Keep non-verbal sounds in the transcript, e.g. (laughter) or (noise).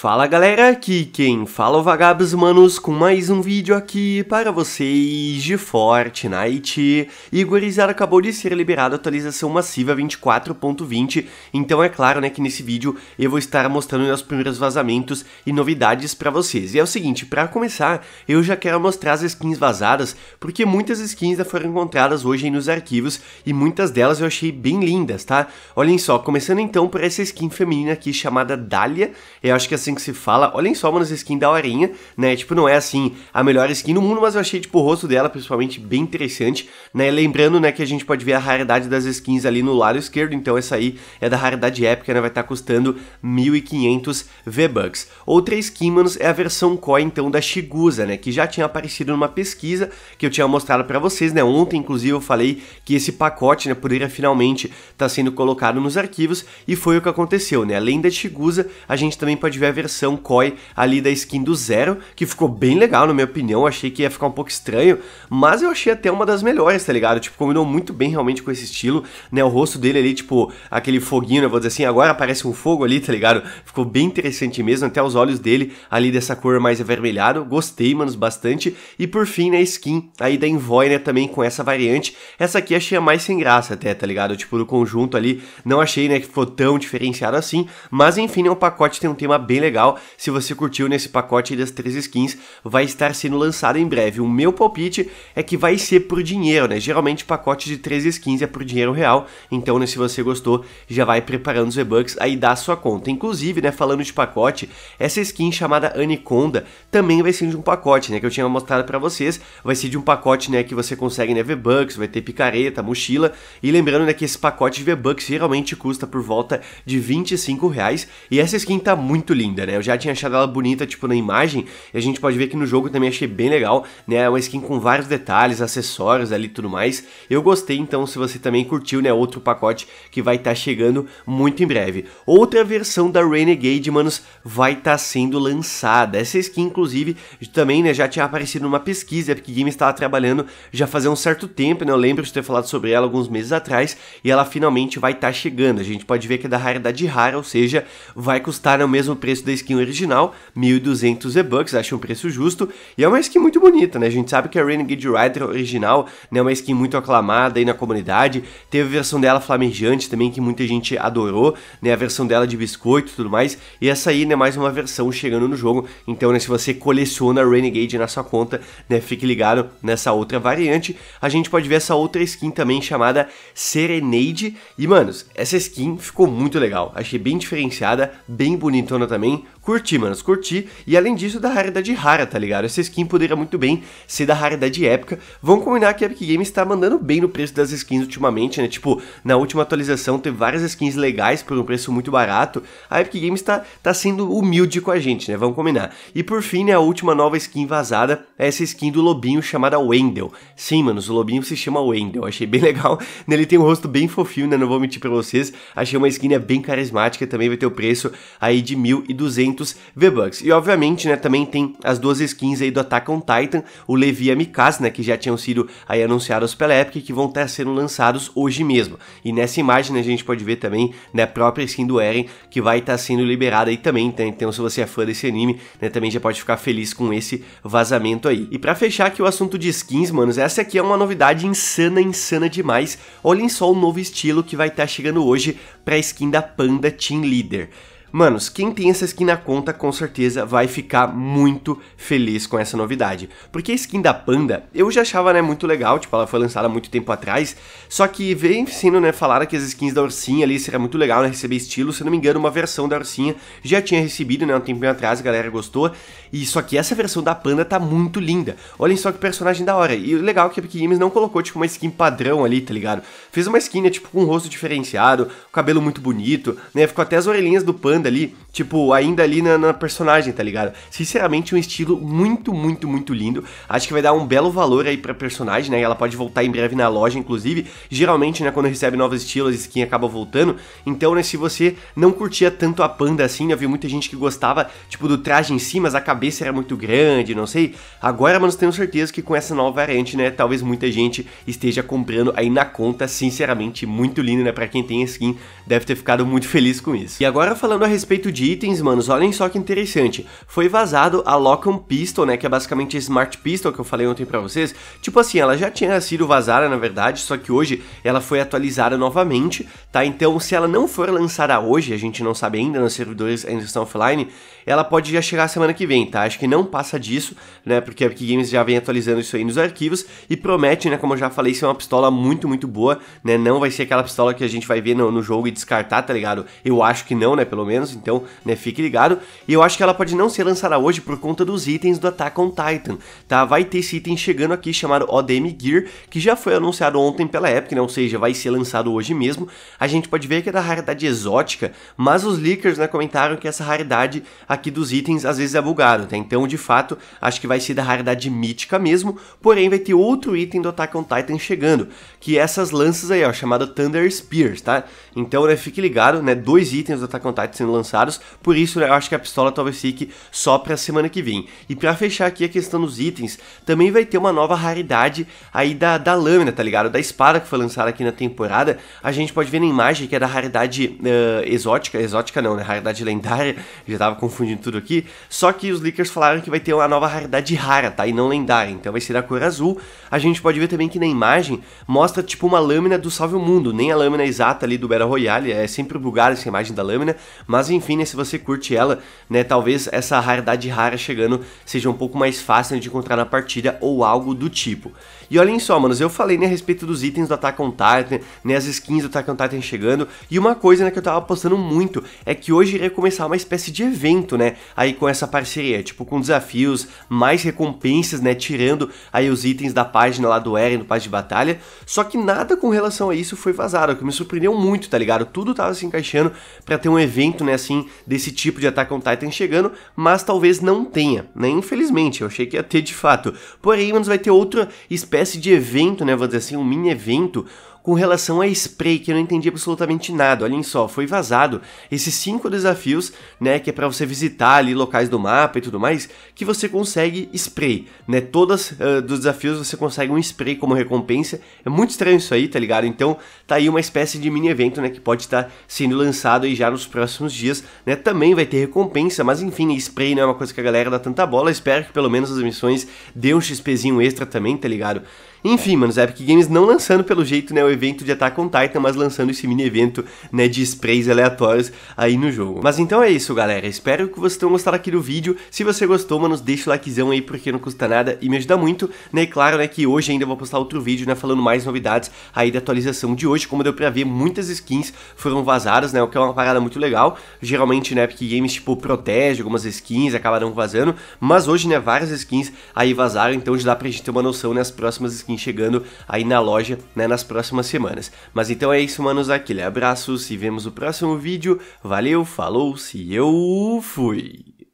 Fala galera, aqui quem fala é o Vagabos Manos com mais um vídeo aqui para vocês de Fortnite. E gurizada, acabou de ser liberada a atualização massiva 24.20, então é claro né, que nesse vídeo eu vou estar mostrando os primeiros vazamentos e novidades para vocês. E é o seguinte, para começar, eu já quero mostrar as skins vazadas, porque muitas skins já foram encontradas hoje nos arquivos e muitas delas eu achei bem lindas, tá? Olhem só, começando então por essa skin feminina aqui chamada Dália, eu acho que essa assim assim que se fala. Olhem só, mano, essa skin da horinha, né? Tipo, não é assim a melhor skin do mundo, mas eu achei, tipo, o rosto dela, principalmente, bem interessante, né? Lembrando, né, que a gente pode ver a raridade das skins ali no lado esquerdo, então essa aí é da raridade épica, né? Vai estar tá custando 1.500 V-Bucks. Outra skin, manos, é a versão Koi, então, da Shigusa, né? Que já tinha aparecido numa pesquisa que eu tinha mostrado pra vocês, né? Ontem, inclusive, eu falei que esse pacote, né, poderia finalmente estar tá sendo colocado nos arquivos e foi o que aconteceu, né? Além da Shigusa, a gente também pode ver a versão Coy ali da skin do Zero, que ficou bem legal, na minha opinião. Achei que ia ficar um pouco estranho, mas eu achei até uma das melhores, tá ligado? Tipo, combinou muito bem realmente com esse estilo, né? O rosto dele ali, tipo, aquele foguinho, eu né? vou dizer assim, agora aparece um fogo ali, tá ligado? Ficou bem interessante mesmo, até os olhos dele ali dessa cor mais avermelhado. Gostei, manos, bastante. E por fim, né, skin aí da Envoy, né, também com essa variante. Essa aqui achei a mais sem graça até, tá ligado? Tipo, do conjunto ali, não achei, né, que ficou tão diferenciado assim. Mas enfim, né, o pacote tem um tema bem legal legal. Se você curtiu nesse pacote das três skins, vai estar sendo lançado em breve. O meu palpite é que vai ser por dinheiro, né? Geralmente pacote de três skins é por dinheiro real, então né, se você gostou, já vai preparando os V bucks aí dá a sua conta. Inclusive, né, falando de pacote, essa skin chamada Aniconda também vai ser de um pacote, né, que eu tinha mostrado para vocês, vai ser de um pacote, né, que você consegue, né, V-Bucks, vai ter picareta, mochila, e lembrando, né, que esse pacote de V-Bucks geralmente custa por volta de 25 reais, e essa skin tá muito linda né? Eu já tinha achado ela bonita, tipo, na imagem, e a gente pode ver que no jogo também achei bem legal, né? É uma skin com vários detalhes, acessórios ali e tudo mais. Eu gostei, então, se você também curtiu, né? Outro pacote que vai estar tá chegando muito em breve. Outra versão da Renegade, manos, vai estar tá sendo lançada. Essa skin, inclusive, também, né, já tinha aparecido numa pesquisa, porque Game estava trabalhando já fazia um certo tempo, né? Eu lembro de ter falado sobre ela alguns meses atrás, e ela finalmente vai estar tá chegando. A gente pode ver que é da raridade rara, ou seja, vai custar né, o mesmo preço da skin original, 1.200 e bucks acho um preço justo, e é uma skin muito bonita, né? A gente sabe que a Renegade Rider original né, é né, uma skin muito aclamada aí na comunidade, teve a versão dela flamejante também, que muita gente adorou, né? A versão dela de biscoito e tudo mais, e essa aí, né, mais uma versão chegando no jogo, então, né, se você coleciona a Renegade na sua conta, né, fique ligado nessa outra variante, a gente pode ver essa outra skin também chamada Serenade, e, manos, essa skin ficou muito legal, achei bem diferenciada, bem bonitona também, me Curti, mano, curti. E além disso, da raridade rara, tá ligado? Essa skin poderia muito bem ser da raridade épica. Vamos combinar que a Epic Games tá mandando bem no preço das skins ultimamente, né? Tipo, na última atualização teve várias skins legais por um preço muito barato. A Epic Games tá, tá sendo humilde com a gente, né? Vamos combinar. E por fim, né, a última nova skin vazada é essa skin do lobinho chamada Wendell. Sim, mano, o lobinho se chama Wendell. Achei bem (laughs) legal. Ele tem um rosto bem fofinho, né? Não vou mentir pra vocês. Achei uma skin né, bem carismática. Também vai ter o preço aí de 1.200 500 V-Bucks. E obviamente, né, também tem as duas skins aí do Attack on Titan, o Levi e né, que já tinham sido aí anunciados pela Epic, que vão estar tá sendo lançados hoje mesmo. E nessa imagem né, a gente pode ver também né, a própria skin do Eren, que vai estar tá sendo liberada aí também, né. então se você é fã desse anime, né, também já pode ficar feliz com esse vazamento aí. E para fechar aqui o assunto de skins, manos, essa aqui é uma novidade insana, insana demais. Olhem só o novo estilo que vai estar tá chegando hoje para a skin da Panda Team Leader. Manos, quem tem essa skin na conta com certeza vai ficar muito feliz com essa novidade. Porque a skin da Panda, eu já achava né, muito legal, tipo, ela foi lançada muito tempo atrás, só que vem sendo, né, falaram que as skins da Ursinha ali seria muito legal, né, receber estilo, se não me engano, uma versão da Ursinha já tinha recebido, né, um tempinho atrás, a galera gostou, e só que essa versão da Panda tá muito linda. Olhem só que personagem da hora, e o legal é que a Epic Games não colocou, tipo, uma skin padrão ali, tá ligado? Fez uma skin, né, tipo, com um rosto diferenciado, cabelo muito bonito, né, ficou até as orelhinhas do Panda ali, tipo, ainda ali na, na, personagem, tá ligado? Sinceramente, um estilo muito, muito, muito lindo. Acho que vai dar um belo valor aí pra personagem, né? Ela pode voltar em breve na loja, inclusive. Geralmente, né, quando recebe novos estilos, skin acaba voltando. Então, né, se você não curtia tanto a panda assim, eu né, vi muita gente que gostava, tipo, do traje em si, mas a cabeça era muito grande, não sei. Agora, mas tenho certeza que com essa nova variante, né, talvez muita gente esteja comprando aí na conta, sinceramente, muito lindo, né? Pra quem tem skin, deve ter ficado muito feliz com isso. E agora falando a respeito de itens, manos, olhem só que interessante. Foi vazado a Locum Pistol, né, que é basicamente a Smart Pistol que eu falei ontem pra vocês. Tipo assim, ela já tinha sido vazada, na verdade, só que hoje ela foi atualizada novamente, tá? Então, se ela não for lançada hoje, a gente não sabe ainda, nos servidores ainda estão offline, ela pode já chegar semana que vem, tá? Acho que não passa disso, né, porque a Epic Games já vem atualizando isso aí nos arquivos e promete, né, como eu já falei, ser é uma pistola muito, muito boa, né? Não vai ser aquela pistola que a gente vai ver no, no jogo e descartar, tá ligado? Eu acho que não, né, pelo menos menos, então, né, fique ligado. E eu acho que ela pode não ser lançada hoje por conta dos itens do Attack on Titan, tá? Vai ter esse item chegando aqui chamado ODM Gear, que já foi anunciado ontem pela Epic, né? Ou seja, vai ser lançado hoje mesmo. A gente pode ver que é da raridade exótica, mas os leakers, né, comentaram que essa raridade aqui dos itens às vezes é bugada, tá? Então, de fato, acho que vai ser da raridade mítica mesmo, porém vai ter outro item do Attack on Titan chegando, que é essas lanças aí, ó, chamada Thunder Spears, tá? Então, né, fique ligado, né? Dois itens do Attack on Titan sendo lançados, por isso eu acho que a pistola talvez fique só pra semana que vem. E para fechar aqui a questão dos itens, também vai ter uma nova raridade aí da, da lâmina, tá ligado? Da espada que foi lançada aqui na temporada, a gente pode ver na imagem que é da raridade uh, exótica, exótica não, né? Raridade lendária, (laughs) já tava confundindo tudo aqui, só que os leakers falaram que vai ter uma nova raridade rara, tá? E não lendária, então vai ser da cor azul. A gente pode ver também que na imagem mostra tipo uma lâmina do Salve o Mundo, nem a lâmina exata ali do Battle Royale, é sempre bugada essa imagem da lâmina, mas mas enfim, né, se você curte ela, né, talvez essa raridade rara chegando seja um pouco mais fácil de encontrar na partida ou algo do tipo. E olhem só, manos, eu falei né, a respeito dos itens do Attack on Titan, né, as skins do Attack on Titan chegando, e uma coisa né, que eu tava apostando muito é que hoje iria começar uma espécie de evento, né, aí com essa parceria, tipo com desafios, mais recompensas, né, tirando aí os itens da página lá do Eren, do Paz de Batalha, só que nada com relação a isso foi vazado, que me surpreendeu muito, tá ligado? Tudo tava se encaixando para ter um evento, né, assim, desse tipo de Attack on Titan chegando, mas talvez não tenha, né? Infelizmente, eu achei que ia ter de fato. Porém, mas vai ter outra espécie de evento, né, vamos dizer assim, um mini evento com relação a spray, que eu não entendi absolutamente nada. Olhem só, foi vazado esses cinco desafios, né, que é para você visitar ali locais do mapa e tudo mais, que você consegue spray, né? Todas uh, dos desafios você consegue um spray como recompensa. É muito estranho isso aí, tá ligado? Então, tá aí uma espécie de mini evento, né, que pode estar tá sendo lançado aí já nos próximos dias, né? Também vai ter recompensa, mas enfim, spray não é uma coisa que a galera dá tanta bola. Espero que pelo menos as missões dê um XPzinho extra também, tá ligado? Enfim, mano, a Epic Games não lançando pelo jeito né, o evento de Attack on Titan, mas lançando esse mini evento né, de sprays aleatórios aí no jogo. Mas então é isso, galera. Espero que vocês tenham gostado aqui do vídeo. Se você gostou, mano, deixa o likezão aí porque não custa nada e me ajuda muito. Né? E claro né, que hoje ainda vou postar outro vídeo né, falando mais novidades aí da atualização de hoje. Como deu pra ver, muitas skins foram vazadas, né, o que é uma parada muito legal. Geralmente né, Epic Games, tipo, protege algumas skins, acabaram vazando. Mas hoje, né, várias skins aí vazaram, então já dá pra gente ter uma noção nas né, próximas skins skin chegando aí na loja né, nas próximas semanas. Mas então é isso, manos. Aquele abraço, se vemos no próximo vídeo. Valeu, falou, se eu fui!